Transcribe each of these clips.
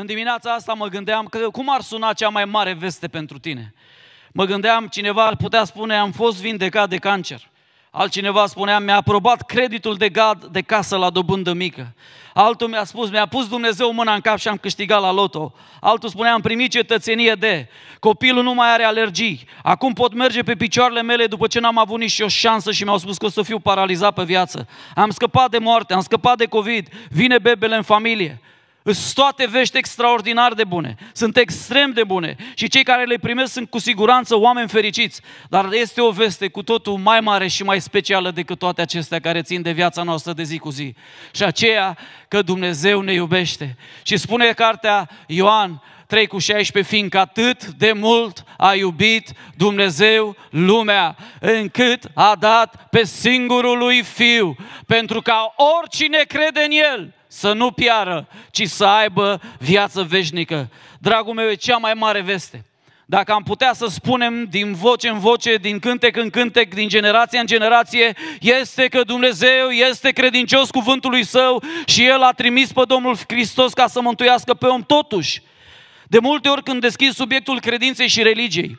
În dimineața asta mă gândeam că cum ar suna cea mai mare veste pentru tine? Mă gândeam, cineva ar putea spune, am fost vindecat de cancer. Altcineva spunea, mi-a aprobat creditul de gad de casă la dobândă mică. Altul mi-a spus, mi-a pus Dumnezeu mâna în cap și am câștigat la loto. Altul spunea, am primit cetățenie de, copilul nu mai are alergii, acum pot merge pe picioarele mele după ce n-am avut nici o șansă și mi-au spus că o să fiu paralizat pe viață. Am scăpat de moarte, am scăpat de COVID, vine bebele în familie. Sunt toate vești extraordinar de bune, sunt extrem de bune și cei care le primesc sunt cu siguranță oameni fericiți, dar este o veste cu totul mai mare și mai specială decât toate acestea care țin de viața noastră de zi cu zi. Și aceea că Dumnezeu ne iubește. Și spune cartea Ioan 3 cu 16, fiindcă atât de mult a iubit Dumnezeu lumea, încât a dat pe singurul lui Fiu, pentru ca oricine crede în El să nu piară, ci să aibă viață veșnică. Dragul meu, e cea mai mare veste. Dacă am putea să spunem din voce în voce, din cântec în cântec, din generație în generație, este că Dumnezeu este credincios cuvântului Său și El a trimis pe Domnul Hristos ca să mântuiască pe om totuși. De multe ori când deschid subiectul credinței și religiei,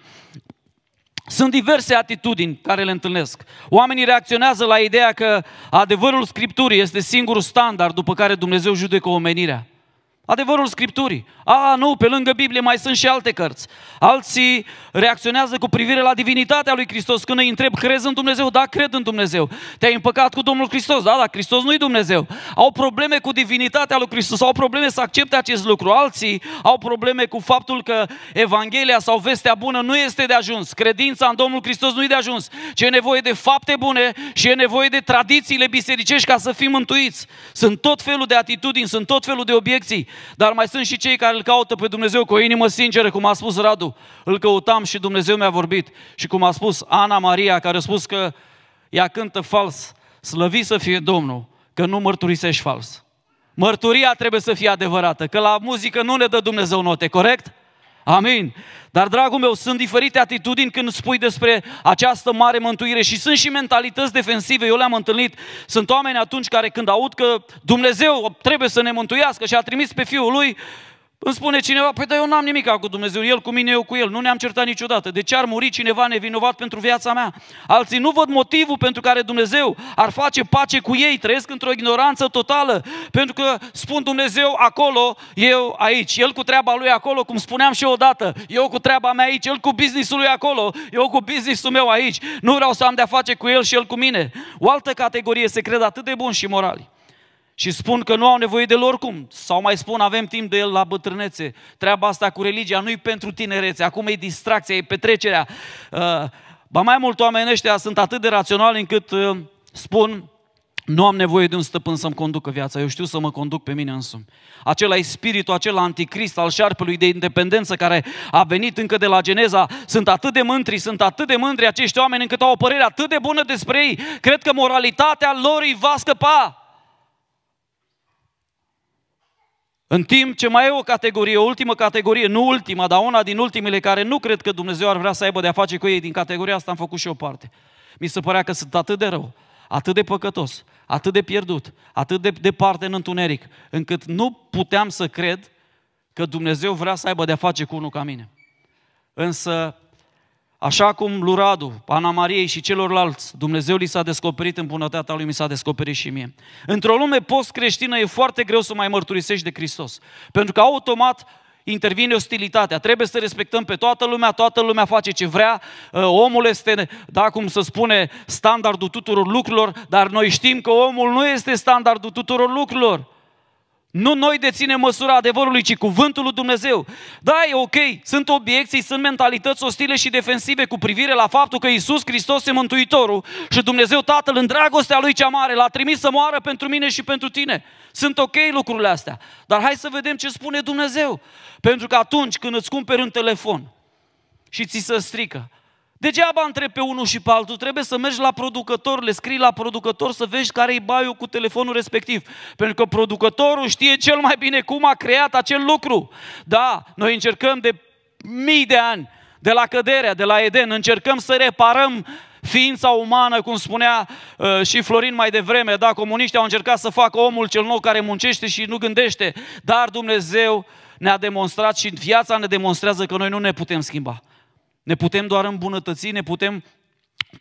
sunt diverse atitudini care le întâlnesc. Oamenii reacționează la ideea că adevărul Scripturii este singurul standard după care Dumnezeu judecă omenirea. Adevărul Scripturii. A, nu, pe lângă Biblie mai sunt și alte cărți. Alții reacționează cu privire la divinitatea lui Hristos. Când îi întreb, crezi în Dumnezeu? Da, cred în Dumnezeu. Te-ai împăcat cu Domnul Hristos? Da, da, Hristos nu-i Dumnezeu. Au probleme cu divinitatea lui Hristos, au probleme să accepte acest lucru. Alții au probleme cu faptul că Evanghelia sau vestea bună nu este de ajuns. Credința în Domnul Hristos nu-i de ajuns, Ce e nevoie de fapte bune și e nevoie de tradițiile bisericești ca să fim mântuiți. Sunt tot felul de atitudini, sunt tot felul de obiecții. Dar mai sunt și cei care îl caută pe Dumnezeu cu o inimă sinceră, cum a spus Radu. Îl căutam și Dumnezeu mi-a vorbit. Și cum a spus Ana Maria, care a spus că ea cântă fals. slăvi să fie Domnul, că nu mărturisești fals. Mărturia trebuie să fie adevărată, că la muzică nu ne dă Dumnezeu note, corect? Amin. Dar, dragul meu, sunt diferite atitudini când spui despre această mare mântuire și sunt și mentalități defensive. Eu le-am întâlnit. Sunt oameni atunci care când aud că Dumnezeu trebuie să ne mântuiască și a trimis pe Fiul Lui, îmi spune cineva, păi da, eu n-am nimic cu Dumnezeu, El cu mine, eu cu El, nu ne-am certat niciodată. De ce ar muri cineva nevinovat pentru viața mea? Alții nu văd motivul pentru care Dumnezeu ar face pace cu ei, trăiesc într-o ignoranță totală, pentru că spun Dumnezeu acolo, eu aici, El cu treaba Lui acolo, cum spuneam și eu odată, eu cu treaba mea aici, El cu businessul Lui acolo, eu cu businessul meu aici, nu vreau să am de-a face cu El și El cu mine. O altă categorie se cred atât de bun și morali și spun că nu au nevoie de lor cum. Sau mai spun, avem timp de el la bătrânețe. Treaba asta cu religia nu-i pentru tinerețe, acum e distracția, e petrecerea. Uh, ba mai mult, oameni ăștia sunt atât de raționali încât uh, spun, nu am nevoie de un stăpân să-mi conducă viața, eu știu să mă conduc pe mine însumi. Acela e spiritul acela anticrist al șarpelui de independență care a venit încă de la Geneza. Sunt atât de mântri, sunt atât de mândri acești oameni încât au o părere atât de bună despre ei. Cred că moralitatea lor îi va scăpa. În timp ce mai e o categorie, o ultimă categorie, nu ultima, dar una din ultimele care nu cred că Dumnezeu ar vrea să aibă de-a face cu ei din categoria asta, am făcut și o parte. Mi se părea că sunt atât de rău, atât de păcătos, atât de pierdut, atât de departe în întuneric, încât nu puteam să cred că Dumnezeu vrea să aibă de-a face cu unul ca mine. Însă Așa cum lui Radu, Ana Mariei și celorlalți, Dumnezeu li s-a descoperit în bunătatea lui, mi s-a descoperit și mie. Într-o lume post-creștină e foarte greu să mai mărturisești de Hristos. Pentru că automat intervine ostilitatea. Trebuie să respectăm pe toată lumea, toată lumea face ce vrea, ă, omul este, da, cum să spune, standardul tuturor lucrurilor, dar noi știm că omul nu este standardul tuturor lucrurilor. Nu noi deținem măsura adevărului, ci cuvântul lui Dumnezeu. Da, e ok, sunt obiecții, sunt mentalități ostile și defensive cu privire la faptul că Isus Hristos e Mântuitorul și Dumnezeu Tatăl în dragostea Lui cea mare l-a trimis să moară pentru mine și pentru tine. Sunt ok lucrurile astea, dar hai să vedem ce spune Dumnezeu. Pentru că atunci când îți cumperi un telefon și ți se strică, Degeaba întrebi pe unul și pe altul, trebuie să mergi la producător, le scrii la producător să vezi care e baiul cu telefonul respectiv. Pentru că producătorul știe cel mai bine cum a creat acel lucru. Da, noi încercăm de mii de ani, de la căderea, de la Eden, încercăm să reparăm ființa umană, cum spunea uh, și Florin mai devreme, da, comuniștii au încercat să facă omul cel nou care muncește și nu gândește, dar Dumnezeu ne-a demonstrat și viața ne demonstrează că noi nu ne putem schimba. Ne putem doar îmbunătăți, ne putem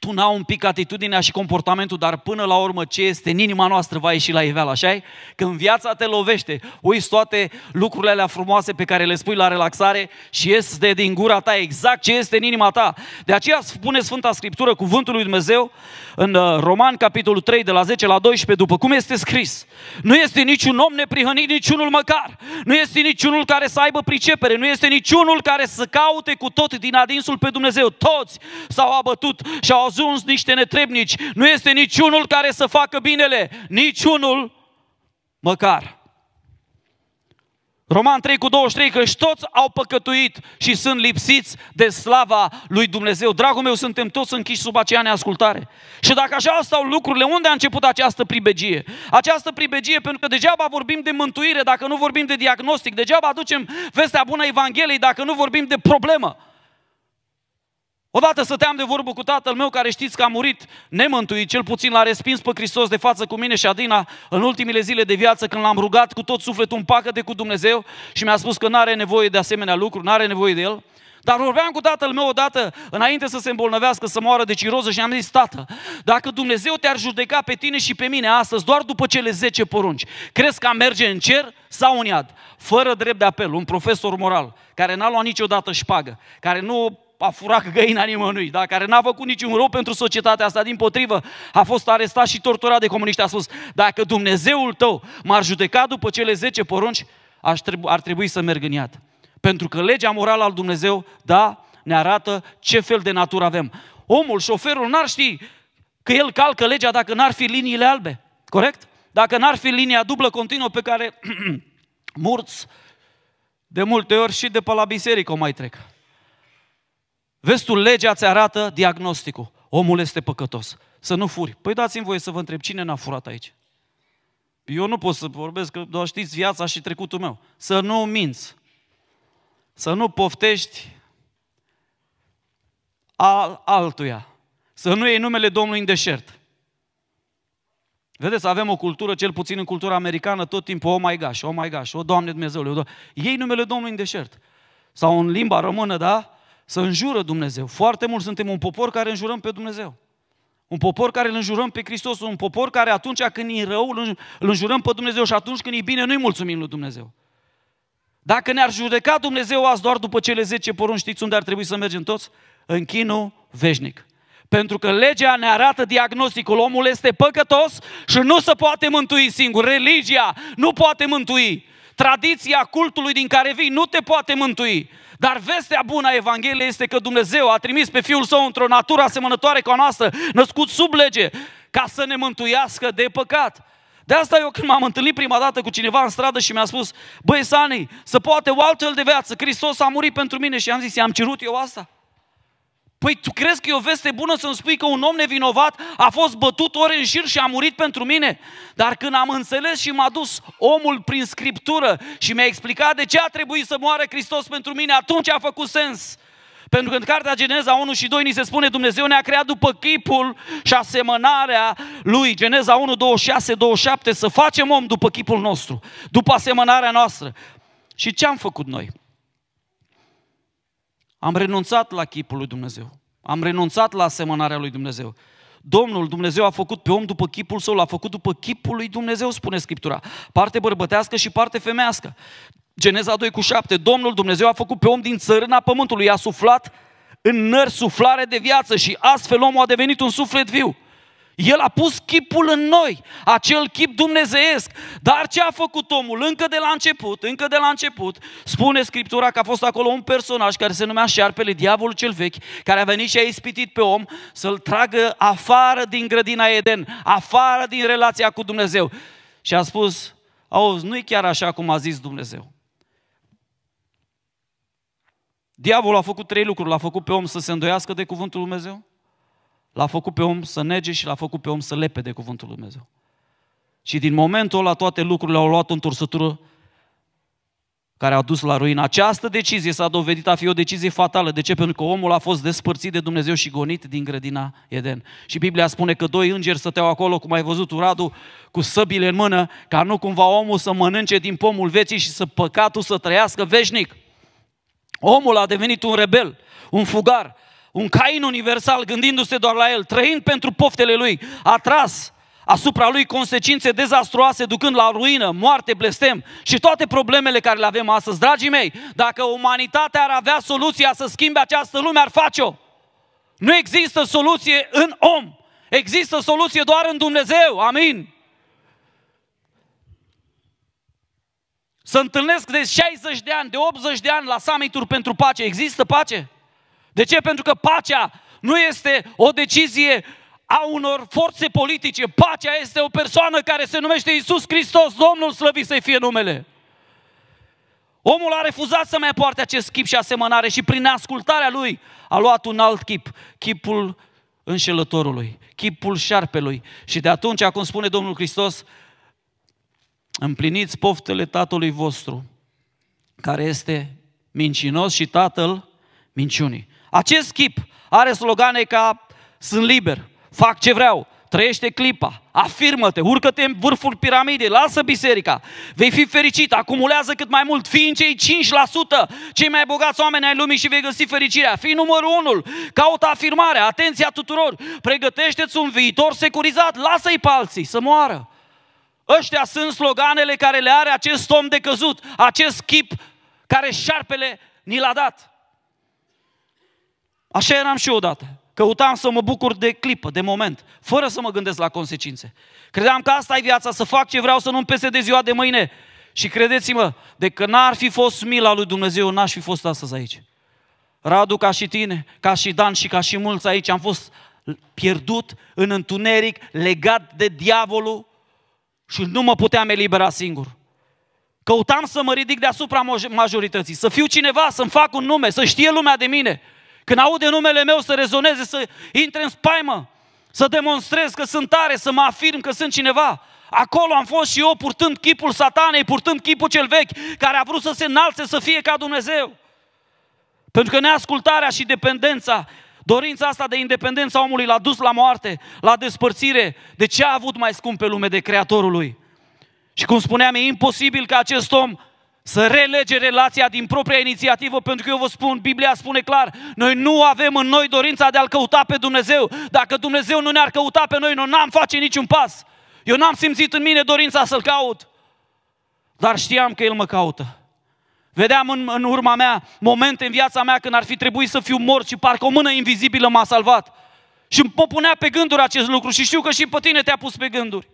tuna un pic atitudinea și comportamentul, dar până la urmă ce este în inima noastră va ieși la iveală, așa -i? Când viața te lovește, uiți toate lucrurile alea frumoase pe care le spui la relaxare și ies de din gura ta exact ce este în inima ta. De aceea spune Sfânta Scriptură, cuvântul lui Dumnezeu, în uh, Roman, capitolul 3, de la 10 la 12, după cum este scris, nu este niciun om neprihănit, niciunul măcar, nu este niciunul care să aibă pricepere, nu este niciunul care să caute cu tot din adinsul pe Dumnezeu. Toți s-au abătut și au au ajuns niște netrebnici. Nu este niciunul care să facă binele, niciunul măcar. Roman 3 cu 23, că și toți au păcătuit și sunt lipsiți de slava lui Dumnezeu. Dragul meu, suntem toți închiși sub aceea neascultare. Și dacă așa stau lucrurile, unde a început această pribegie? Această pribegie, pentru că degeaba vorbim de mântuire, dacă nu vorbim de diagnostic, degeaba aducem vestea bună Evangheliei, dacă nu vorbim de problemă. Odată stăteam de vorbă cu tatăl meu care știți că a murit nemântuit, cel puțin l-a respins pe Hristos de față cu mine și Adina în ultimile zile de viață când l-am rugat cu tot sufletul în de cu Dumnezeu și mi-a spus că nu are nevoie de asemenea lucru, nu are nevoie de el. Dar vorbeam cu tatăl meu odată, înainte să se îmbolnăvească, să moară de ciroză și am zis, tată, dacă Dumnezeu te-ar judeca pe tine și pe mine astăzi, doar după cele 10 porunci, crezi că am merge în cer sau în iad? Fără drept de apel, un profesor moral, care n-a luat niciodată șpagă, care nu a furat găina nimănui, da? care n-a făcut niciun rău pentru societatea asta, din potrivă, a fost arestat și torturat de comuniști. A spus, dacă Dumnezeul tău m-ar judeca după cele 10 porunci, ar trebui, ar trebui să merg în iad. Pentru că legea morală al Dumnezeu, da, ne arată ce fel de natură avem. Omul, șoferul, n-ar ști că el calcă legea dacă n-ar fi liniile albe, corect? Dacă n-ar fi linia dublă continuă pe care murți de multe ori și de pe la biserică o mai trec. Vestul legea ți arată diagnosticul. Omul este păcătos. Să nu furi. Păi dați-mi voie să vă întreb, cine n-a furat aici? Eu nu pot să vorbesc, că doar știți viața și trecutul meu. Să nu minți. Să nu poftești al altuia. Să nu iei numele Domnului în deșert. Vedeți, avem o cultură, cel puțin în cultura americană, tot timpul, oh my gosh, oh my gosh, o oh, Doamne Dumnezeule, oh, Doamne. iei numele Domnului în deșert. Sau în limba română, da? să înjură Dumnezeu. Foarte mult suntem un popor care înjurăm pe Dumnezeu. Un popor care îl înjurăm pe Hristos, un popor care atunci când e rău îl înjurăm pe Dumnezeu și atunci când e bine nu-i mulțumim lui Dumnezeu. Dacă ne-ar judeca Dumnezeu azi doar după cele 10 porunci, știți unde ar trebui să mergem toți? În chinul veșnic. Pentru că legea ne arată diagnosticul, omul este păcătos și nu se poate mântui singur. Religia nu poate mântui tradiția cultului din care vii nu te poate mântui. Dar vestea bună a Evangheliei este că Dumnezeu a trimis pe Fiul Său într-o natură asemănătoare cu a noastră, născut sub lege, ca să ne mântuiască de păcat. De asta eu când m-am întâlnit prima dată cu cineva în stradă și mi-a spus, băi Sani, să poate o altfel de viață, Hristos a murit pentru mine și am zis, i-am cerut eu asta? Păi tu crezi că e o veste bună să-mi spui că un om nevinovat a fost bătut ore în șir și a murit pentru mine? Dar când am înțeles și m-a dus omul prin scriptură și mi-a explicat de ce a trebuit să moară Hristos pentru mine, atunci a făcut sens. Pentru că în cartea Geneza 1 și 2 ni se spune Dumnezeu ne-a creat după chipul și asemănarea lui. Geneza 1, 26, 27, să facem om după chipul nostru, după asemănarea noastră. Și ce am făcut noi? Am renunțat la chipul lui Dumnezeu. Am renunțat la asemănarea lui Dumnezeu. Domnul Dumnezeu a făcut pe om după chipul său, l-a făcut după chipul lui Dumnezeu, spune Scriptura. Parte bărbătească și parte femească. Geneza 2 cu 7. Domnul Dumnezeu a făcut pe om din țărâna pământului, a suflat în nări suflare de viață și astfel omul a devenit un suflet viu. El a pus chipul în noi, acel chip dumnezeiesc. Dar ce a făcut omul? Încă de la început, încă de la început, spune Scriptura că a fost acolo un personaj care se numea șarpele, diavolul cel vechi, care a venit și a ispitit pe om să-l tragă afară din grădina Eden, afară din relația cu Dumnezeu. Și a spus, auzi, nu-i chiar așa cum a zis Dumnezeu. Diavolul a făcut trei lucruri, l-a făcut pe om să se îndoiască de cuvântul Dumnezeu, L-a făcut pe om să nege și l-a făcut pe om să lepe de cuvântul lui Dumnezeu. Și din momentul ăla toate lucrurile au luat o întorsătură care a dus la ruină. Această decizie s-a dovedit a fi o decizie fatală. De ce? Pentru că omul a fost despărțit de Dumnezeu și gonit din grădina Eden. Și Biblia spune că doi îngeri stăteau acolo, cum ai văzut uradu cu săbile în mână, ca nu cumva omul să mănânce din pomul vieții și să păcatul să trăiască veșnic. Omul a devenit un rebel, un fugar, un Cain universal, gândindu-se doar la el, trăind pentru poftele lui, a tras asupra lui consecințe dezastruoase, ducând la ruină, moarte, blestem și toate problemele care le avem astăzi. Dragii mei, dacă umanitatea ar avea soluția să schimbe această lume, ar face-o. Nu există soluție în om, există soluție doar în Dumnezeu. Amin. Să întâlnesc de 60 de ani, de 80 de ani la summit pentru pace. Există pace? De ce? Pentru că pacea nu este o decizie a unor forțe politice. Pacea este o persoană care se numește Isus Hristos, Domnul slăvit să fie numele. Omul a refuzat să mai poarte acest chip și asemănare și prin ascultarea lui a luat un alt chip, chipul înșelătorului, chipul șarpelui. Și de atunci, cum spune Domnul Hristos, împliniți poftele tatălui vostru, care este mincinos și tatăl minciunii. Acest chip are slogane ca sunt liber, fac ce vreau, trăiește clipa, afirmă-te, urcă-te în vârful piramidei, lasă biserica, vei fi fericit, acumulează cât mai mult, fii în cei 5%, cei mai bogați oameni ai lumii și vei găsi fericirea, fii numărul unul, caută afirmarea, atenția tuturor, pregătește-ți un viitor securizat, lasă-i pe alții să moară. Ăștia sunt sloganele care le are acest om de căzut, acest chip care șarpele ni l-a dat. Așa eram și eu odată. Căutam să mă bucur de clipă, de moment, fără să mă gândesc la consecințe. Credeam că asta e viața, să fac ce vreau, să nu-mi pese de ziua de mâine. Și credeți-mă, de că n-ar fi fost mila lui Dumnezeu, n-aș fi fost astăzi aici. Radu, ca și tine, ca și Dan și ca și mulți aici, am fost pierdut în întuneric, legat de diavolul și nu mă puteam elibera singur. Căutam să mă ridic deasupra majorității, să fiu cineva, să-mi fac un nume, să știe lumea de mine – când aude numele meu să rezoneze, să intre în spaimă, să demonstrez că sunt tare, să mă afirm că sunt cineva. Acolo am fost și eu purtând chipul satanei, purtând chipul cel vechi, care a vrut să se înalțe, să fie ca Dumnezeu. Pentru că neascultarea și dependența, dorința asta de independență a omului l-a dus la moarte, la despărțire de ce a avut mai scump pe lume de Creatorul lui. Și cum spuneam, e imposibil ca acest om să relege relația din propria inițiativă, pentru că eu vă spun, Biblia spune clar, noi nu avem în noi dorința de a-L căuta pe Dumnezeu. Dacă Dumnezeu nu ne-ar căuta pe noi, noi n-am face niciun pas. Eu n-am simțit în mine dorința să-L caut, dar știam că El mă caută. Vedeam în, în urma mea momente în viața mea când ar fi trebuit să fiu mort și parcă o mână invizibilă m-a salvat. Și mă punea pe gânduri acest lucru și știu că și pe tine te-a pus pe gânduri.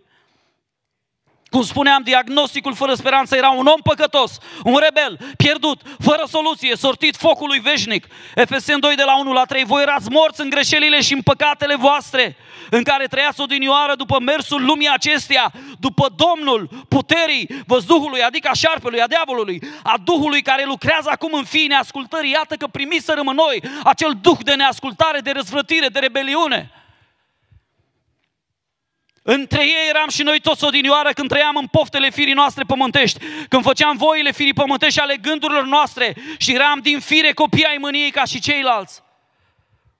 Cum spuneam, diagnosticul fără speranță era un om păcătos, un rebel, pierdut, fără soluție, sortit focului veșnic. Efeseni 2 de la 1 la 3, voi erați morți în greșelile și în păcatele voastre, în care trăiați odinioară după mersul lumii acesteia, după Domnul puterii văzduhului, adică a șarpelui, a diavolului, a Duhului care lucrează acum în fii neascultării. Iată că primiserăm în noi acel Duh de neascultare, de răzvrătire, de rebeliune. Între ei eram și noi toți odinioară când trăiam în poftele firii noastre pământești, când făceam voile firii pământești ale gândurilor noastre și eram din fire copii ai mâniei ca și ceilalți.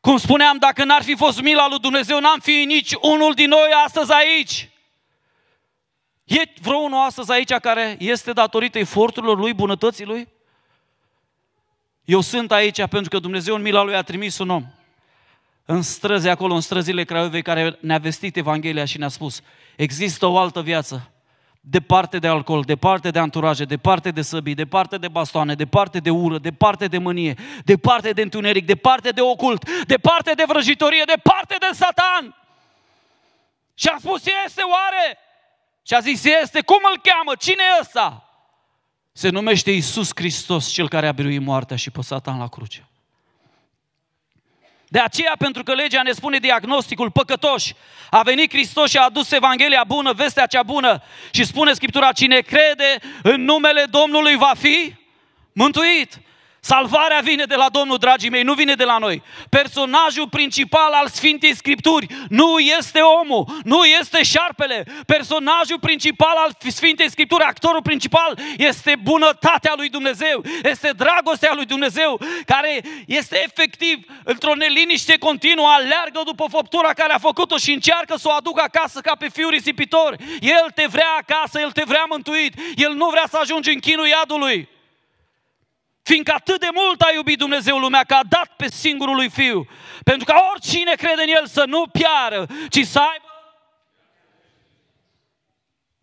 Cum spuneam, dacă n-ar fi fost mila lui Dumnezeu, n-am fi nici unul din noi astăzi aici. E vreunul astăzi aici care este datorită eforturilor lui, bunătății lui? Eu sunt aici pentru că Dumnezeu în mila lui a trimis un om în străzi acolo, în străzile Craiovei, care ne-a vestit Evanghelia și ne-a spus, există o altă viață, departe de alcool, departe de anturaje, departe de săbii, departe de bastoane, departe de ură, departe de mânie, departe de întuneric, departe de ocult, departe de vrăjitorie, departe de satan. Și am spus, este oare? Și a zis, este, cum îl cheamă? Cine e ăsta? Se numește Iisus Hristos, cel care a biruit moartea și pe satan la cruce. De aceea, pentru că legea ne spune diagnosticul, păcătoși, a venit Hristos și a adus Evanghelia bună, vestea cea bună și spune Scriptura, cine crede în numele Domnului va fi mântuit. Salvarea vine de la Domnul, dragii mei, nu vine de la noi. Personajul principal al Sfintei Scripturi nu este omul, nu este șarpele. Personajul principal al Sfintei Scripturi, actorul principal, este bunătatea lui Dumnezeu, este dragostea lui Dumnezeu, care este efectiv într-o neliniște continuă, aleargă după făptura care a făcut-o și încearcă să o aducă acasă ca pe fiul risipitor. El te vrea acasă, El te vrea mântuit, El nu vrea să ajungi în chinul iadului. Fiindcă atât de mult a iubit Dumnezeu lumea că a dat pe singurul lui Fiu, pentru ca oricine crede în El să nu piară, ci să aibă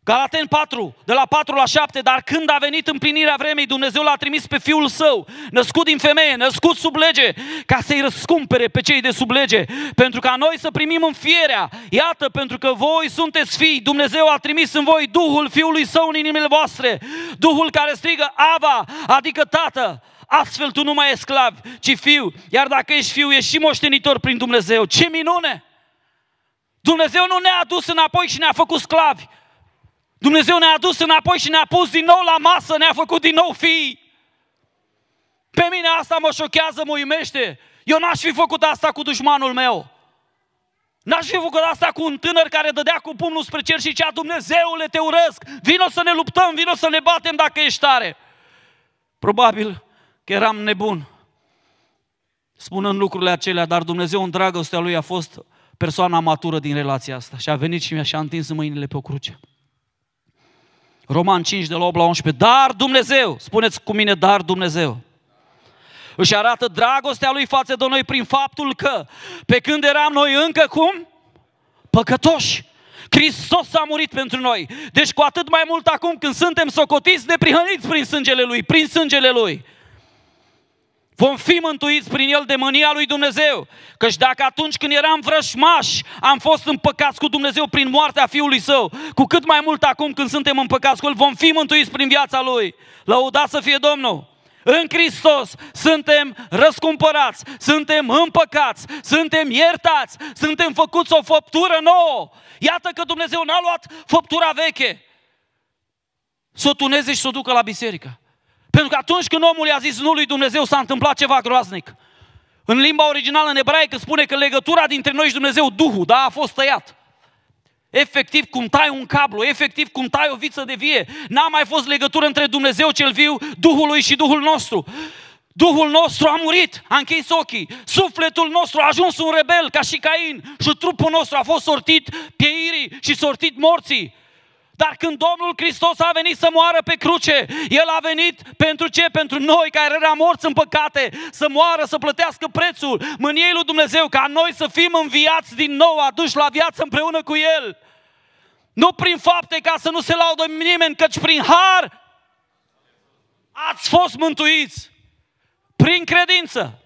Galaten 4, de la 4 la 7, dar când a venit împlinirea vremei, Dumnezeu l-a trimis pe Fiul Său, născut din femeie, născut sub lege, ca să-i răscumpere pe cei de sub lege, pentru ca noi să primim fierea. Iată, pentru că voi sunteți fii, Dumnezeu a trimis în voi Duhul Fiului Său în inimile voastre, Duhul care strigă Ava, adică Tată. Astfel tu nu mai ești sclav, ci fiu. Iar dacă ești fiu, ești și moștenitor prin Dumnezeu. Ce minune! Dumnezeu nu ne-a dus înapoi și ne-a făcut sclavi. Dumnezeu ne-a adus înapoi și ne-a pus din nou la masă, ne-a făcut din nou fii. Pe mine asta mă șochează, mă uimește. Eu n-aș fi făcut asta cu dușmanul meu. N-aș fi făcut asta cu un tânăr care dădea cu pumnul spre cer și zicea, Dumnezeule, te urăsc, vino să ne luptăm, vino să ne batem dacă ești tare. Probabil că eram nebun spunând lucrurile acelea, dar Dumnezeu în dragostea Lui a fost persoana matură din relația asta și a venit și mi-a și-a întins mâinile pe o cruce. Roman 5 de la 8 la 11. Dar Dumnezeu, spuneți cu mine, dar Dumnezeu. Își arată dragostea lui față de noi prin faptul că pe când eram noi încă cum? Păcătoși. Hristos a murit pentru noi. Deci cu atât mai mult acum când suntem socotiți, neprihăniți prin sângele Lui, prin sângele Lui vom fi mântuiți prin el de mânia lui Dumnezeu. Căci dacă atunci când eram vrășmași am fost împăcați cu Dumnezeu prin moartea Fiului Său, cu cât mai mult acum când suntem împăcați cu El, vom fi mântuiți prin viața Lui. Lăudați să fie Domnul! În Hristos suntem răscumpărați, suntem împăcați, suntem iertați, suntem făcuți o făptură nouă. Iată că Dumnezeu n-a luat făptura veche. Să o tuneze și să o ducă la biserică. Pentru că atunci când omul i-a zis nu lui Dumnezeu, s-a întâmplat ceva groaznic. În limba originală, în ebraică, spune că legătura dintre noi și Dumnezeu, Duhul, da, a fost tăiat. Efectiv cum tai un cablu, efectiv cum tai o viță de vie. N-a mai fost legătură între Dumnezeu cel viu, Duhul lui și Duhul nostru. Duhul nostru a murit, a închis ochii, sufletul nostru a ajuns un rebel ca și Cain și trupul nostru a fost sortit pieirii și sortit morții. Dar când Domnul Hristos a venit să moară pe cruce, El a venit pentru ce? Pentru noi care eram morți în păcate, să moară, să plătească prețul mâniei lui Dumnezeu, ca noi să fim înviați din nou, aduși la viață împreună cu El. Nu prin fapte ca să nu se laudă nimeni, căci prin har ați fost mântuiți. Prin credință.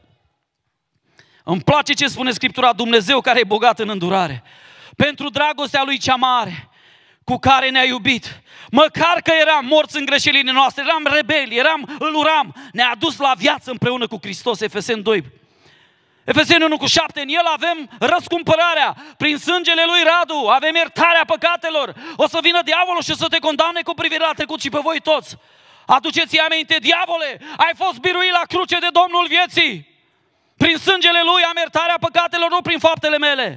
Îmi place ce spune Scriptura, Dumnezeu care e bogat în îndurare. Pentru dragostea Lui cea mare, cu care ne-a iubit. Măcar că eram morți în greșelile noastre, eram rebeli, eram, îl uram, ne-a dus la viață împreună cu Hristos, Efesen 2. Efeseni 1 cu 7, în el avem răscumpărarea, prin sângele lui Radu, avem iertarea păcatelor. O să vină diavolul și o să te condamne cu privire la trecut și pe voi toți. Aduceți-i aminte, diavole, ai fost biruit la cruce de Domnul vieții. Prin sângele lui am iertarea păcatelor, nu prin faptele mele.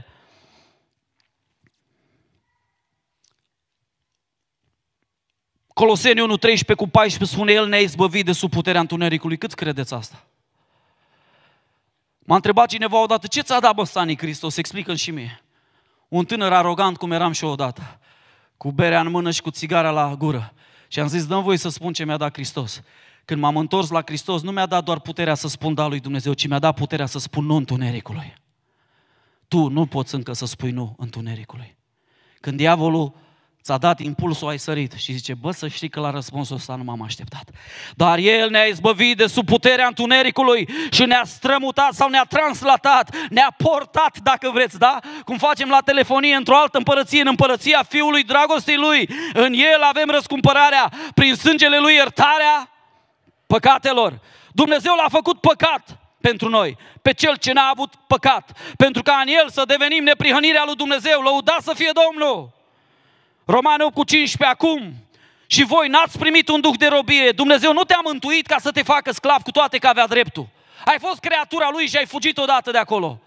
Coloseni 1, 13 cu 14 spune El ne-a izbăvit de sub puterea întunericului. Cât credeți asta? M-a întrebat cineva odată, ce ți-a dat băstanii Hristos? explică și mie. Un tânăr arogant cum eram și eu odată, cu berea în mână și cu țigara la gură. Și am zis, dăm voi să spun ce mi-a dat Hristos. Când m-am întors la Hristos, nu mi-a dat doar puterea să spun da lui Dumnezeu, ci mi-a dat puterea să spun nu întunericului. Tu nu poți încă să spui nu întunericului. Când diavolul ți-a dat impulsul, ai sărit și zice, bă, să știi că la răspunsul ăsta nu m-am așteptat. Dar El ne-a izbăvit de sub puterea întunericului și ne-a strămutat sau ne-a translatat, ne-a portat, dacă vreți, da? Cum facem la telefonie într-o altă împărăție, în împărăția Fiului Dragostei Lui. În El avem răscumpărarea, prin sângele Lui iertarea păcatelor. Dumnezeu l-a făcut păcat pentru noi, pe cel ce n-a avut păcat, pentru ca în el să devenim neprihănirea lui Dumnezeu, lăudat să fie Domnul! Romani 8 cu 15, acum și voi n-ați primit un duh de robie. Dumnezeu nu te-a mântuit ca să te facă sclav cu toate că avea dreptul. Ai fost creatura lui și ai fugit odată de acolo.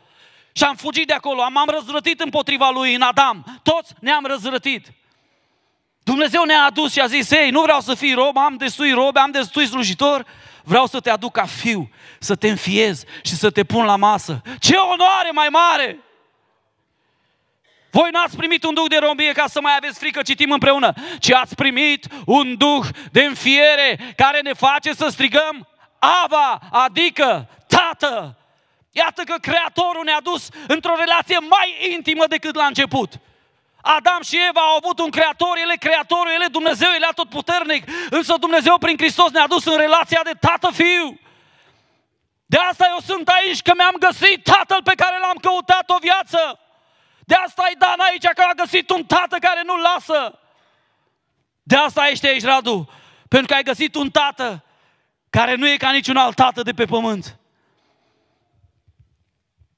Și am fugit de acolo, m-am răzvrătit împotriva lui în Adam. Toți ne-am răzvrătit. Dumnezeu ne-a adus și a zis, ei, nu vreau să fii rob, am destui robe, am destui slujitor, vreau să te aduc ca fiu, să te înfiez și să te pun la masă. Ce onoare mai mare! Voi n-ați primit un duh de rombie ca să mai aveți frică, citim împreună, ci ați primit un duh de înfiere care ne face să strigăm Ava, adică Tată. Iată că Creatorul ne-a dus într-o relație mai intimă decât la început. Adam și Eva au avut un creator, ele creatorul, ele Dumnezeu, ele tot puternic, însă Dumnezeu prin Hristos ne-a dus în relația de tată-fiu. De asta eu sunt aici, că mi-am găsit tatăl pe care l-am căutat o viață. De asta ai Dan aici, că a găsit un tată care nu lasă. De asta ești aici, Radu, pentru că ai găsit un tată care nu e ca niciun alt tată de pe pământ.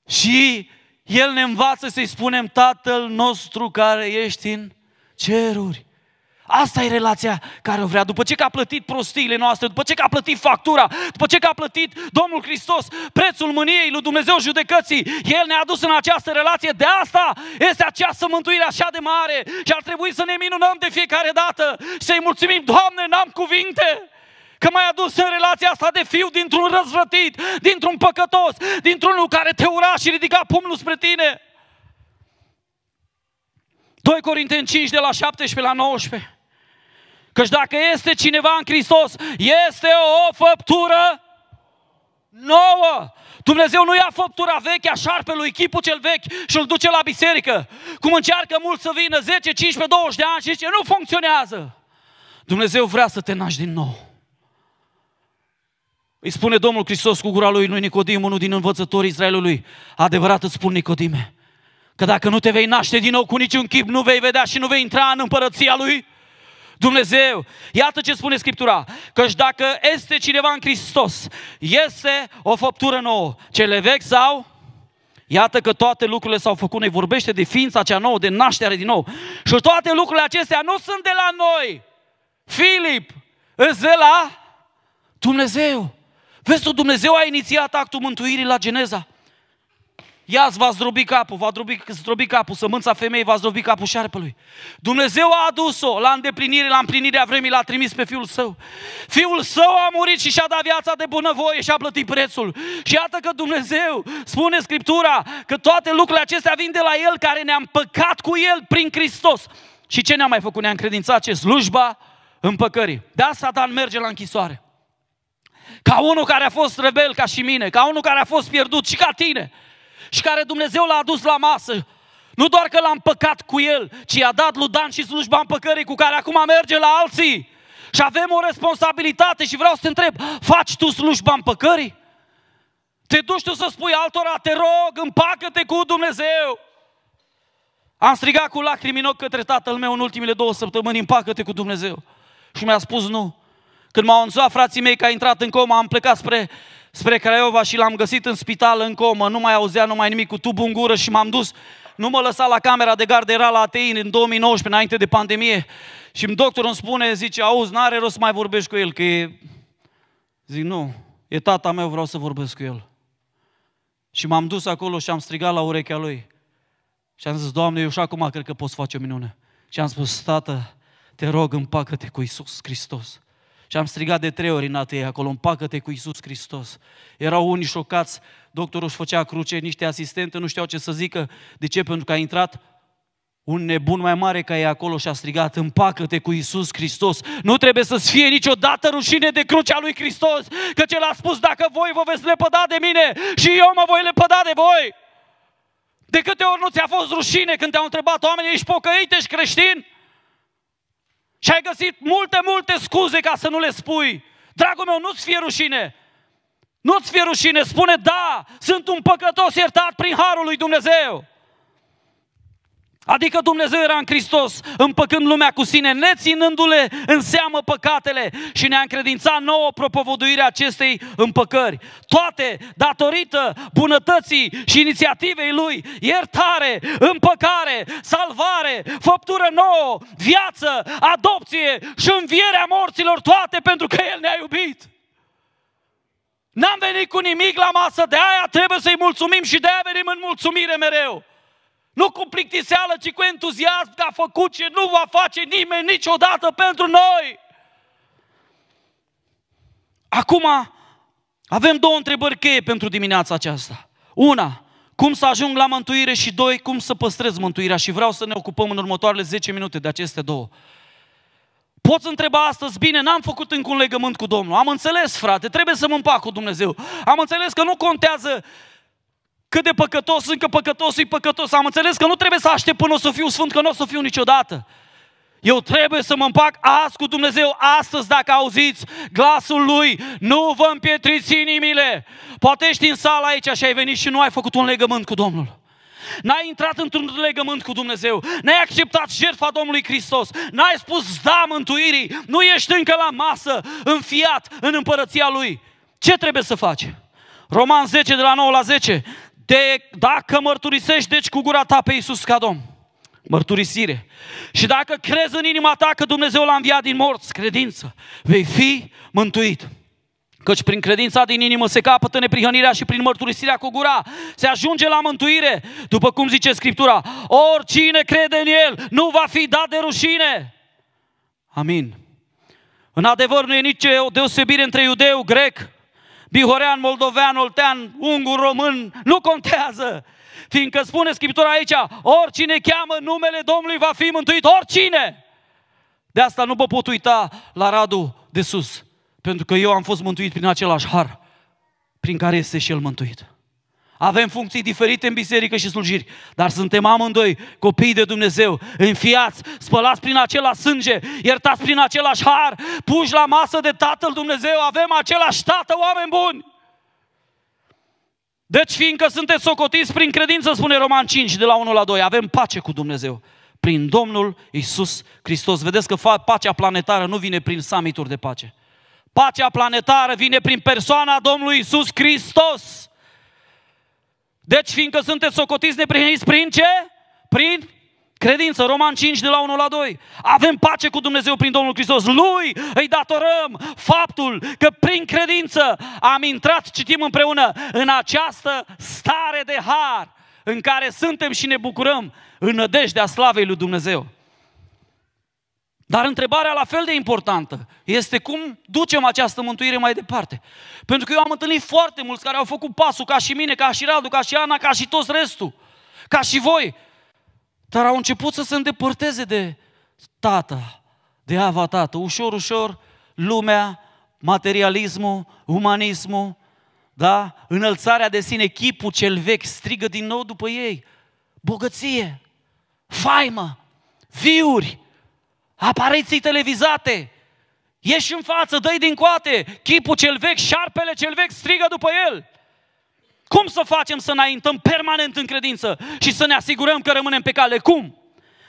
Și El ne învață să-i spunem Tatăl nostru care ești în ceruri. Asta e relația care o vrea. După ce că a plătit prostiile noastre, după ce că a plătit factura, după ce că a plătit Domnul Hristos prețul mâniei lui Dumnezeu judecății, El ne-a dus în această relație. De asta este această mântuire așa de mare și ar trebui să ne minunăm de fiecare dată și să-i mulțumim, Doamne, n-am cuvinte! că m-ai adus în relația asta de fiu dintr-un răzvrătit, dintr-un păcătos, dintr-unul care te ura și ridica pumnul spre tine. 2 Corinteni 5 de la 17 la 19. Căci dacă este cineva în Hristos, este o făptură nouă. Dumnezeu nu ia făptura veche a șarpelui, chipul cel vechi și îl duce la biserică. Cum încearcă mult să vină 10, 15, 20 de ani și zice, nu funcționează. Dumnezeu vrea să te naști din nou. Îi spune Domnul Hristos cu gura lui, lui Nicodim, unul din învățătorii Israelului, adevărat îți spun Nicodime, că dacă nu te vei naște din nou cu niciun chip, nu vei vedea și nu vei intra în împărăția lui Dumnezeu. Iată ce spune Scriptura, căci dacă este cineva în Hristos, este o făptură nouă. Cele vechi sau... Iată că toate lucrurile s-au făcut, ne vorbește de ființa cea nouă, de naștere din nou. Și toate lucrurile acestea nu sunt de la noi. Filip, îți de la Dumnezeu. Vezi tu, Dumnezeu a inițiat actul mântuirii la Geneza. Ia va zdrobi capul, va zdrobi, zdrobi capul, sămânța femeii va zdrobi capul șarpelui. Dumnezeu a adus-o la îndeplinire, la împlinirea vremii, l-a trimis pe fiul său. Fiul său a murit și și-a dat viața de bunăvoie și a plătit prețul. Și iată că Dumnezeu spune Scriptura că toate lucrurile acestea vin de la El care ne-am împăcat cu El prin Hristos. Și ce ne-a mai făcut? Ne-a încredințat ce? Slujba împăcării. De asta Dan merge la închisoare. Ca unul care a fost rebel ca și mine, ca unul care a fost pierdut și ca tine – și care Dumnezeu l-a adus la masă. Nu doar că l-a împăcat cu el, ci i-a dat lui Dan și slujba împăcării cu care acum merge la alții. Și avem o responsabilitate și vreau să te întreb, faci tu slujba împăcării? Te duci tu să spui altora, te rog, împacă-te cu Dumnezeu. Am strigat cu lacrimi în ochi către tatăl meu în ultimile două săptămâni, împacă-te cu Dumnezeu. Și mi-a spus nu. Când m-au anunțat frații mei că a intrat în coma, am plecat spre spre Craiova și l-am găsit în spital în comă, nu mai auzea numai nimic, cu tubul în gură și m-am dus. Nu mă lăsa la camera de gardă, era la Atein în 2019, înainte de pandemie. Și doctorul îmi spune, zice, auzi, n-are rost să mai vorbești cu el, că e... Zic, nu, e tata meu, vreau să vorbesc cu el. Și m-am dus acolo și am strigat la urechea lui. Și am zis, Doamne, eu și acum cred că poți face o minune. Și am spus, Tată, te rog, împacă-te cu Isus Hristos. Și am strigat de trei ori în atei acolo, împacă-te cu Iisus Hristos. Erau unii șocați, doctorul își făcea cruce, niște asistente nu știau ce să zică. De ce? Pentru că a intrat un nebun mai mare ca e acolo și a strigat, împacă-te cu Iisus Hristos. Nu trebuie să-ți fie niciodată rușine de crucea lui Hristos, că ce l a spus, dacă voi vă veți lepăda de mine și eu mă voi lepăda de voi. De câte ori nu ți-a fost rușine când te-au întrebat oamenii, ești pocăit, ești creștin? Și ai găsit multe, multe scuze ca să nu le spui. Dragul meu, nu-ți fie rușine. Nu-ți fie rușine, spune da, sunt un păcătos iertat prin harul lui Dumnezeu. Adică Dumnezeu era în Hristos, împăcând lumea cu sine, neținându-le în seamă păcatele și ne-a încredințat nouă propovăduirea acestei împăcări. Toate datorită bunătății și inițiativei Lui, iertare, împăcare, salvare, făptură nouă, viață, adopție și învierea morților, toate pentru că El ne-a iubit. N-am venit cu nimic la masă, de aia trebuie să-i mulțumim și de aia venim în mulțumire mereu. Nu cu plictiseală, ci cu entuziasm că a făcut ce nu va face nimeni niciodată pentru noi. Acum avem două întrebări cheie pentru dimineața aceasta. Una, cum să ajung la mântuire și doi, cum să păstrez mântuirea și vreau să ne ocupăm în următoarele 10 minute de aceste două. Poți întreba astăzi, bine, n-am făcut încă un legământ cu Domnul. Am înțeles, frate, trebuie să mă împac cu Dumnezeu. Am înțeles că nu contează cât de păcătos sunt, că păcătosul e păcătos. Am înțeles că nu trebuie să aștept până o să fiu sfânt, că nu o să fiu niciodată. Eu trebuie să mă împac azi cu Dumnezeu, astăzi dacă auziți glasul Lui, nu vă împietriți inimile. Poate ești în sala aici și ai venit și nu ai făcut un legământ cu Domnul. N-ai intrat într-un legământ cu Dumnezeu, n-ai acceptat jertfa Domnului Hristos, n-ai spus da mântuirii, nu ești încă la masă, înfiat în împărăția Lui. Ce trebuie să faci? Roman 10, de la 9 la 10 de, dacă mărturisești deci cu gura ta pe Iisus ca Domn, mărturisire. Și dacă crezi în inima ta că Dumnezeu l-a înviat din morți, credință, vei fi mântuit. Căci prin credința din inimă se capătă neprihănirea și prin mărturisirea cu gura se ajunge la mântuire, după cum zice Scriptura. Oricine crede în El nu va fi dat de rușine. Amin. În adevăr nu e nici o deosebire între iudeu, grec, bihorean, moldovean, oltean, ungur, român, nu contează. Fiindcă spune Scriptura aici, oricine cheamă numele Domnului va fi mântuit, oricine. De asta nu vă pot uita la Radu de sus, pentru că eu am fost mântuit prin același har prin care este și el mântuit. Avem funcții diferite în biserică și slujiri, dar suntem amândoi copii de Dumnezeu, înfiați, spălați prin același sânge, iertați prin același har, puși la masă de Tatăl Dumnezeu, avem același Tată, oameni buni! Deci, fiindcă sunteți socotiți prin credință, spune Roman 5, de la 1 la 2, avem pace cu Dumnezeu prin Domnul Isus Hristos. Vedeți că pacea planetară nu vine prin summituri de pace. Pacea planetară vine prin persoana Domnului Isus Hristos. Deci, fiindcă sunteți socotiți neprihăniți prin ce? Prin credință. Roman 5, de la 1 la 2. Avem pace cu Dumnezeu prin Domnul Hristos. Lui îi datorăm faptul că prin credință am intrat, citim împreună, în această stare de har în care suntem și ne bucurăm în nădejdea slavei lui Dumnezeu. Dar întrebarea la fel de importantă este cum ducem această mântuire mai departe. Pentru că eu am întâlnit foarte mulți care au făcut pasul, ca și mine, ca și Radu, ca și Ana, ca și toți restul, ca și voi. Dar au început să se îndepărteze de tata, de ava tată. Ușor, ușor, lumea, materialismul, umanismul, da? înălțarea de sine, chipul cel vechi, strigă din nou după ei. Bogăție, faimă, viuri, apariții televizate. Ieși în față, dă din coate, chipul cel vechi, șarpele cel vechi strigă după el. Cum să facem să înaintăm permanent în credință și să ne asigurăm că rămânem pe cale? Cum?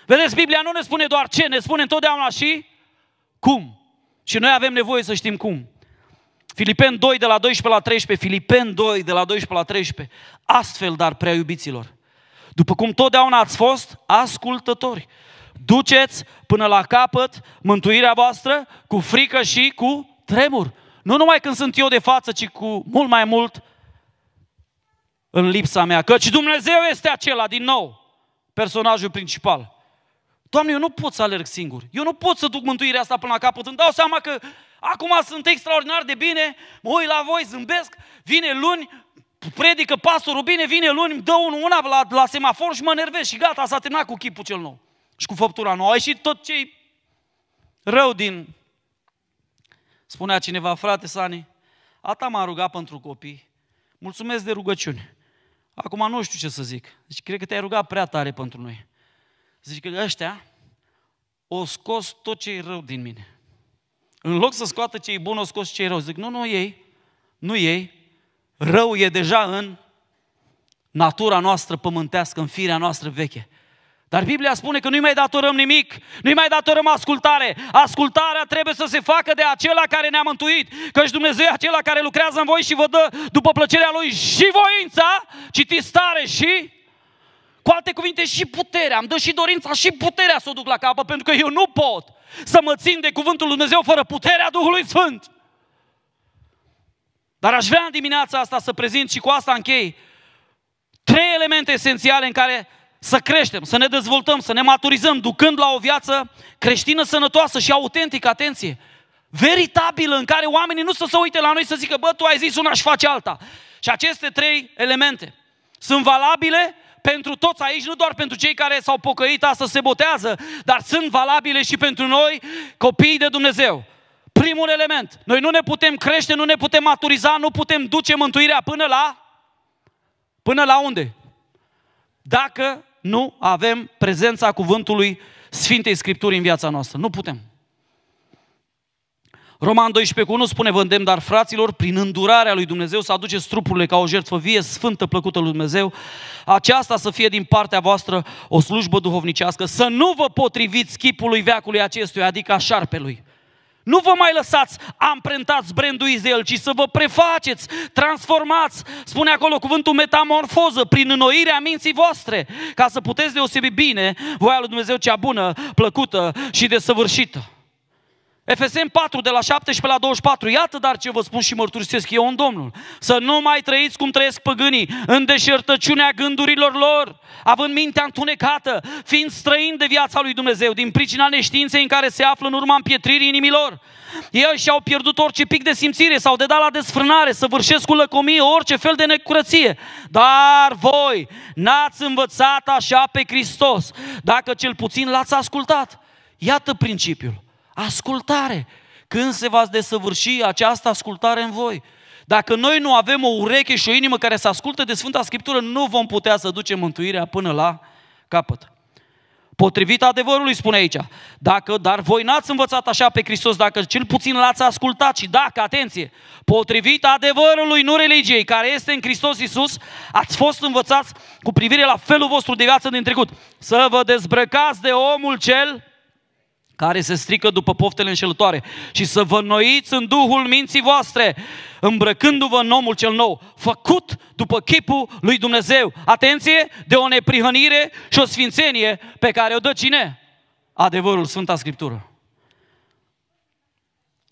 Vedeți, Biblia nu ne spune doar ce, ne spune întotdeauna și cum. Și noi avem nevoie să știm cum. Filipen 2 de la 12 la 13, Filipen 2 de la 12 la 13. Astfel, dar prea iubiților, după cum totdeauna ați fost ascultători, duceți până la capăt mântuirea voastră cu frică și cu tremur. Nu numai când sunt eu de față, ci cu mult mai mult în lipsa mea. Căci Dumnezeu este acela, din nou, personajul principal. Doamne, eu nu pot să alerg singur. Eu nu pot să duc mântuirea asta până la capăt. Îmi dau seama că acum sunt extraordinar de bine, mă uit la voi, zâmbesc, vine luni, predică pastorul bine, vine luni, îmi dă unul una la, la semafor și mă nervez și gata, s-a terminat cu chipul cel nou și cu făptura nouă și tot ce rău din... Spunea cineva, frate Sani, ata m-a rugat pentru copii, mulțumesc de rugăciuni. Acum nu știu ce să zic. Deci cred că te-ai rugat prea tare pentru noi. Zici că ăștia o scos tot ce e rău din mine. În loc să scoată ce e bun, o scos ce e rău. Zic, nu, nu ei, nu ei. Rău e deja în natura noastră pământească, în firea noastră veche. Dar Biblia spune că nu-i mai datorăm nimic, nu-i mai datorăm ascultare. Ascultarea trebuie să se facă de acela care ne-a mântuit, căci Dumnezeu e acela care lucrează în voi și vă dă după plăcerea Lui și voința, citiți stare și... Cu alte cuvinte, și puterea, îmi dă și dorința și puterea să o duc la capăt, pentru că eu nu pot să mă țin de cuvântul Lui Dumnezeu fără puterea Duhului Sfânt. Dar aș vrea în dimineața asta să prezint și cu asta închei trei elemente esențiale în care să creștem, să ne dezvoltăm, să ne maturizăm, ducând la o viață creștină sănătoasă și autentică, atenție, veritabilă, în care oamenii nu să se uite la noi să zică, bă, tu ai zis una și faci alta. Și aceste trei elemente sunt valabile pentru toți aici, nu doar pentru cei care s-au pocăit să se botează, dar sunt valabile și pentru noi, copiii de Dumnezeu. Primul element, noi nu ne putem crește, nu ne putem maturiza, nu putem duce mântuirea până la... Până la unde? Dacă nu avem prezența cuvântului Sfintei Scripturii în viața noastră. Nu putem. Roman 12 cu 1 spune, vă îndemn, dar fraților, prin îndurarea lui Dumnezeu să aduceți trupurile ca o jertfă vie, sfântă, plăcută lui Dumnezeu, aceasta să fie din partea voastră o slujbă duhovnicească, să nu vă potriviți chipului veacului acestuia, adică a șarpelui, nu vă mai lăsați amprentați branduiți de el, ci să vă prefaceți, transformați, spune acolo cuvântul metamorfoză, prin înnoirea minții voastre, ca să puteți deosebi bine voia lui Dumnezeu cea bună, plăcută și desăvârșită. Efeseni 4, de la 17 la 24. Iată dar ce vă spun și mărturisesc eu în Domnul. Să nu mai trăiți cum trăiesc păgânii, în deșertăciunea gândurilor lor, având mintea întunecată, fiind străini de viața lui Dumnezeu, din pricina neștiinței în care se află în urma împietririi inimilor. Ei și-au pierdut orice pic de simțire, s-au dedat la desfrânare, să vârșesc cu lăcomie orice fel de necurăție. Dar voi n-ați învățat așa pe Hristos, dacă cel puțin l-ați ascultat. Iată principiul. Ascultare. Când se va desăvârși această ascultare în voi? Dacă noi nu avem o ureche și o inimă care să ascultă de Sfânta Scriptură, nu vom putea să ducem mântuirea până la capăt. Potrivit adevărului, spune aici, dacă, dar voi n-ați învățat așa pe Hristos, dacă cel puțin l-ați ascultat și dacă, atenție, potrivit adevărului, nu religiei, care este în Hristos Iisus, ați fost învățați cu privire la felul vostru de viață din trecut, să vă dezbrăcați de omul cel care se strică după poftele înșelătoare și să vă noiți în duhul minții voastre, îmbrăcându-vă în omul cel nou, făcut după chipul lui Dumnezeu. Atenție de o neprihănire și o sfințenie pe care o dă cine? Adevărul, Sfânta Scriptură.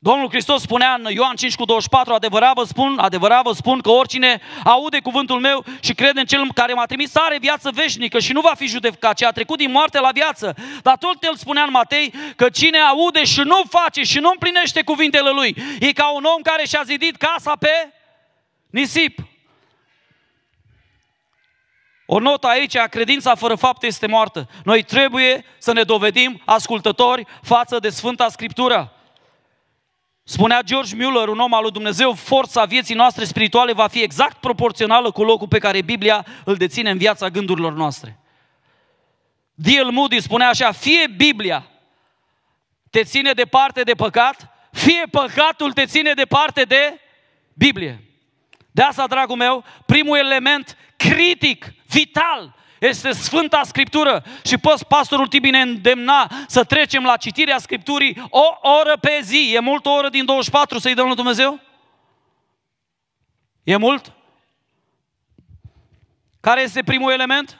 Domnul Hristos spunea în Ioan 5 cu 24, adevărat vă spun, adevărat vă spun că oricine aude cuvântul meu și crede în cel care m-a trimis are viață veșnică și nu va fi judecat, ci a trecut din moarte la viață. Dar tot el spunea în Matei că cine aude și nu face și nu împlinește cuvintele lui, e ca un om care și-a zidit casa pe nisip. O notă aici, credința fără fapte este moartă. Noi trebuie să ne dovedim ascultători față de Sfânta Scriptură. Spunea George Mueller, un om al lui Dumnezeu, forța vieții noastre spirituale va fi exact proporțională cu locul pe care Biblia îl deține în viața gândurilor noastre. D.L. Moody spunea așa, fie Biblia te ține departe de păcat, fie păcatul te ține departe de Biblie. De asta, dragul meu, primul element critic, vital, este Sfânta Scriptură și poți pastorul Tibi ne îndemna să trecem la citirea Scripturii o oră pe zi. E mult o oră din 24 să-i dăm lui Dumnezeu? E mult? Care este primul element?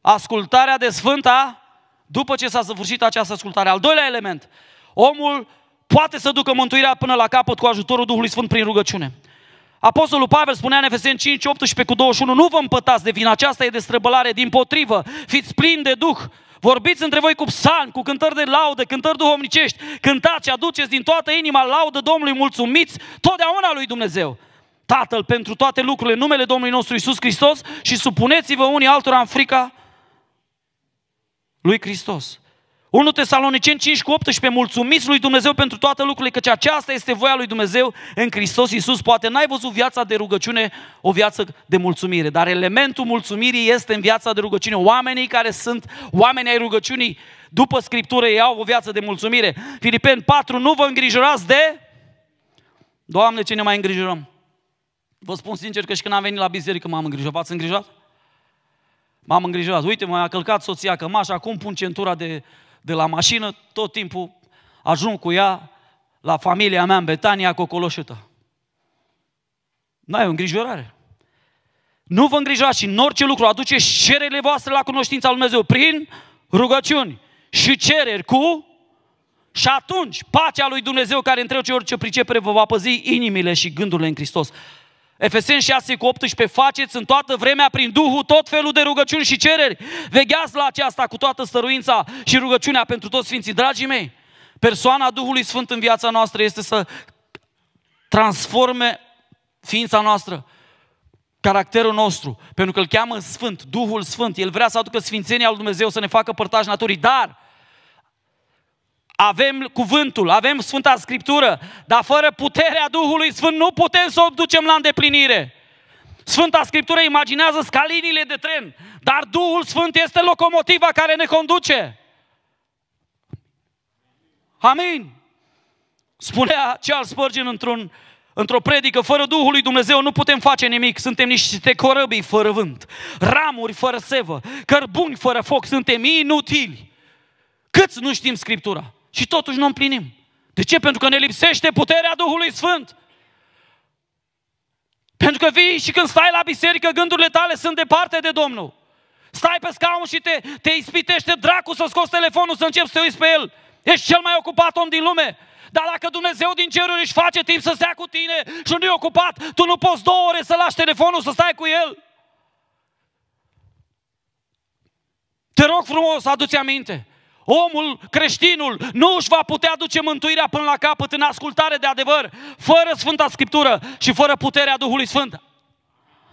Ascultarea de Sfânta după ce s-a sfârșit această ascultare. Al doilea element, omul poate să ducă mântuirea până la capăt cu ajutorul Duhului Sfânt prin rugăciune. Apostolul Pavel spunea în Efeseni 5, 18 cu 21, nu vă împătați de vin, aceasta e destrăbălare, din potrivă, fiți plini de Duh, Vorbiți între voi cu psalmi, cu cântări de laudă, cântări duhovnicești, cântați aduceți din toată inima laudă Domnului, mulțumiți totdeauna lui Dumnezeu. Tatăl pentru toate lucrurile, în numele Domnului nostru Isus Hristos și supuneți-vă unii altora în frica lui Hristos. 1 Tesalonicen 5 cu 18, mulțumiți lui Dumnezeu pentru toate lucrurile, căci aceasta este voia lui Dumnezeu în Hristos Iisus. Poate n-ai văzut viața de rugăciune o viață de mulțumire, dar elementul mulțumirii este în viața de rugăciune. Oamenii care sunt oameni ai rugăciunii, după Scriptură, ei au o viață de mulțumire. Filipeni 4, nu vă îngrijorați de... Doamne, ce ne mai îngrijorăm? Vă spun sincer că și când am venit la biserică m-am îngrijorat. V-ați îngrijorat? M-am îngrijorat. Uite, m-a călcat soția cămașa, acum pun centura de de la mașină, tot timpul ajung cu ea la familia mea în Betania, cocoloșută. N-ai o îngrijorare. Nu vă îngrijați și în orice lucru aduceți cererile voastre la cunoștința lui Dumnezeu prin rugăciuni și cereri cu și atunci pacea lui Dumnezeu care întrece orice pricepere vă va păzi inimile și gândurile în Hristos. Efeseni 6 cu 18, faceți în toată vremea prin Duhul tot felul de rugăciuni și cereri. Vegheați la aceasta cu toată stăruința și rugăciunea pentru toți sfinții. Dragii mei, persoana Duhului Sfânt în viața noastră este să transforme ființa noastră, caracterul nostru, pentru că îl cheamă Sfânt, Duhul Sfânt. El vrea să aducă sfințenia lui Dumnezeu, să ne facă părtași naturii, dar avem cuvântul, avem Sfânta Scriptură, dar fără puterea Duhului Sfânt nu putem să o ducem la îndeplinire. Sfânta Scriptură imaginează scalinile de tren, dar Duhul Sfânt este locomotiva care ne conduce. Amin. Spunea Charles Spurgeon într-un, într-o predică, fără Duhul lui Dumnezeu nu putem face nimic, suntem niște corăbii fără vânt, ramuri fără sevă, cărbuni fără foc, suntem inutili. Câți nu știm Scriptura? și totuși nu împlinim. De ce? Pentru că ne lipsește puterea Duhului Sfânt. Pentru că vii și când stai la biserică, gândurile tale sunt departe de Domnul. Stai pe scaun și te, te ispitește dracu să scoți telefonul, să începi să te uiți pe el. Ești cel mai ocupat om din lume. Dar dacă Dumnezeu din ceruri își face timp să stea cu tine și nu e ocupat, tu nu poți două ore să lași telefonul să stai cu el. Te rog frumos, aduți aminte omul, creștinul, nu își va putea duce mântuirea până la capăt în ascultare de adevăr, fără Sfânta Scriptură și fără puterea Duhului Sfânt.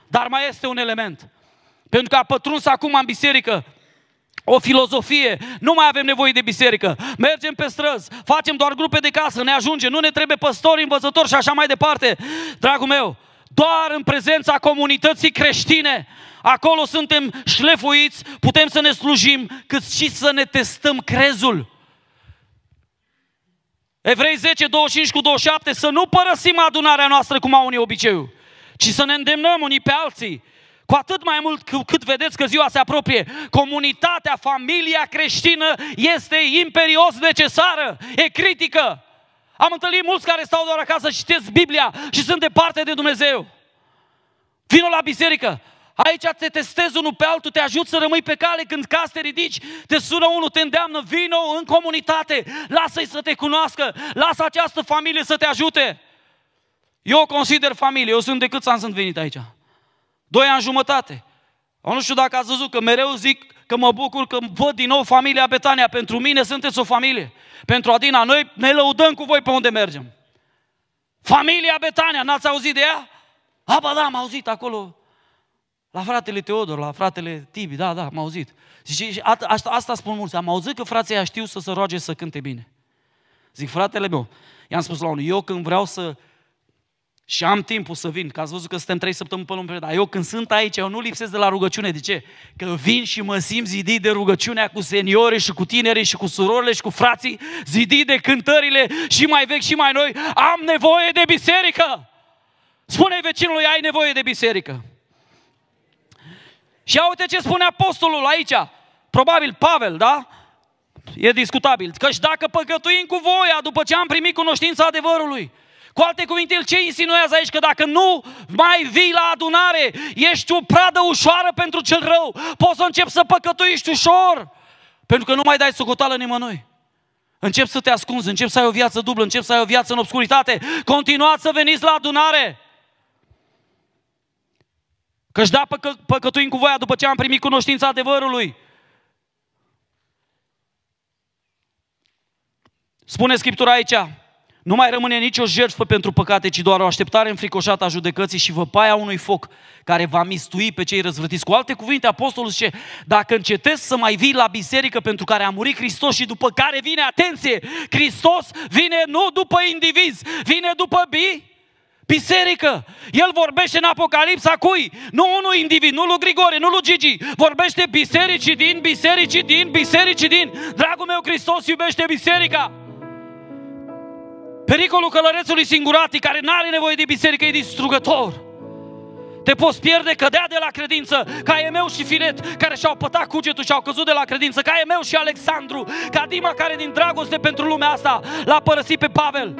Dar mai este un element. Pentru că a pătruns acum în biserică o filozofie, nu mai avem nevoie de biserică, mergem pe străzi, facem doar grupe de casă, ne ajunge, nu ne trebuie păstori, învățători și așa mai departe. Dragul meu, doar în prezența comunității creștine Acolo suntem șlefuiți, putem să ne slujim, cât și să ne testăm crezul. Evrei 10, 25 cu 27, să nu părăsim adunarea noastră cum au unii obiceiul, ci să ne îndemnăm unii pe alții. Cu atât mai mult cât, vedeți că ziua se apropie, comunitatea, familia creștină este imperios necesară, e critică. Am întâlnit mulți care stau doar acasă și citesc Biblia și sunt departe de Dumnezeu. Vino la biserică, Aici te testezi unul pe altul, te ajut să rămâi pe cale când ca te ridici, te sună unul, te îndeamnă, vino în comunitate, lasă-i să te cunoască, lasă această familie să te ajute. Eu consider familie, eu sunt de câți ani sunt venit aici? Doi ani jumătate. Nu știu dacă ați văzut că mereu zic că mă bucur că văd din nou familia Betania. Pentru mine sunteți o familie. Pentru Adina, noi ne lăudăm cu voi pe unde mergem. Familia Betania, n-ați auzit de ea? Aba da, am auzit acolo la fratele Teodor, la fratele Tibi, da, da, am auzit. Zice, asta, asta spun mulți, am auzit că frații aia știu să se roage să cânte bine. Zic, fratele meu, i-am spus la unul, eu când vreau să și am timpul să vin, că ați văzut că suntem trei săptămâni pe lume, dar eu când sunt aici, eu nu lipsesc de la rugăciune. De ce? Că vin și mă simt zidit de rugăciunea cu seniorii și cu tinerii și cu surorile și cu frații, zidit de cântările și mai vechi și mai noi. Am nevoie de biserică! Spune vecinului, ai nevoie de biserică! Și ia uite ce spune apostolul aici, probabil Pavel, da? E discutabil. Căci dacă păcătuim cu voia după ce am primit cunoștința adevărului, cu alte cuvinte, el ce insinuează aici? Că dacă nu mai vii la adunare, ești o pradă ușoară pentru cel rău. Poți să începi să păcătuiești ușor, pentru că nu mai dai sucotală nimănui. Încep să te ascunzi, încep să ai o viață dublă, încep să ai o viață în obscuritate. Continuați să veniți la adunare. Căci da, păcă, păcătuim cu voia după ce am primit cunoștința adevărului. Spune Scriptura aici, nu mai rămâne nicio jertfă pentru păcate, ci doar o așteptare înfricoșată a judecății și văpaia unui foc care va mistui pe cei răzvrătiți. Cu alte cuvinte, apostolul zice, dacă încetezi să mai vii la biserică pentru care a murit Hristos și după care vine, atenție, Hristos vine nu după indivizi, vine după bii. Biserică! El vorbește în Apocalipsa cui? Nu unui individ, nu lui Grigore, nu lui Gigi. Vorbește bisericii din, bisericii din, bisericii din. Dragul meu, Hristos iubește biserica. Pericolul călărețului singuratic care nu are nevoie de biserică e distrugător. Te poți pierde, cădea de la credință, ca e meu și Filet, care și-au pătat cugetul și au căzut de la credință, ca e meu și Alexandru, ca Dima care din dragoste pentru lumea asta l-a părăsit pe Pavel.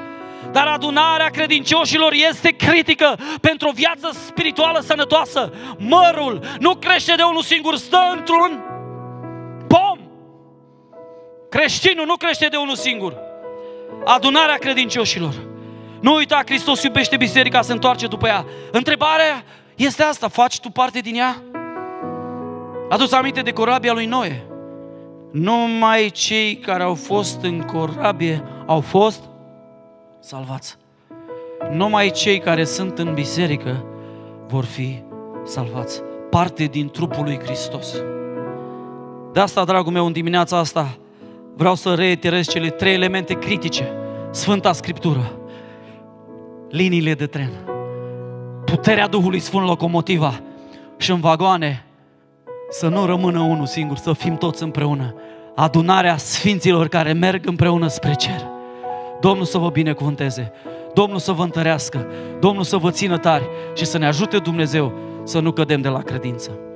Dar adunarea credincioșilor este critică pentru o viață spirituală sănătoasă. Mărul nu crește de unul singur, stă într-un pom. Creștinul nu crește de unul singur. Adunarea credincioșilor. Nu uita, Hristos iubește biserica, se întoarce după ea. Întrebarea este asta, faci tu parte din ea? Adus aminte de corabia lui Noe. Numai cei care au fost în corabie au fost salvați. Numai cei care sunt în biserică vor fi salvați. Parte din trupul lui Hristos. De asta, dragul meu, în dimineața asta vreau să reiterez cele trei elemente critice. Sfânta Scriptură, liniile de tren, puterea Duhului Sfânt locomotiva și în vagoane să nu rămână unul singur, să fim toți împreună. Adunarea sfinților care merg împreună spre cer. Domnul să vă binecuvânteze, Domnul să vă întărească, Domnul să vă țină tari și să ne ajute Dumnezeu să nu cădem de la credință.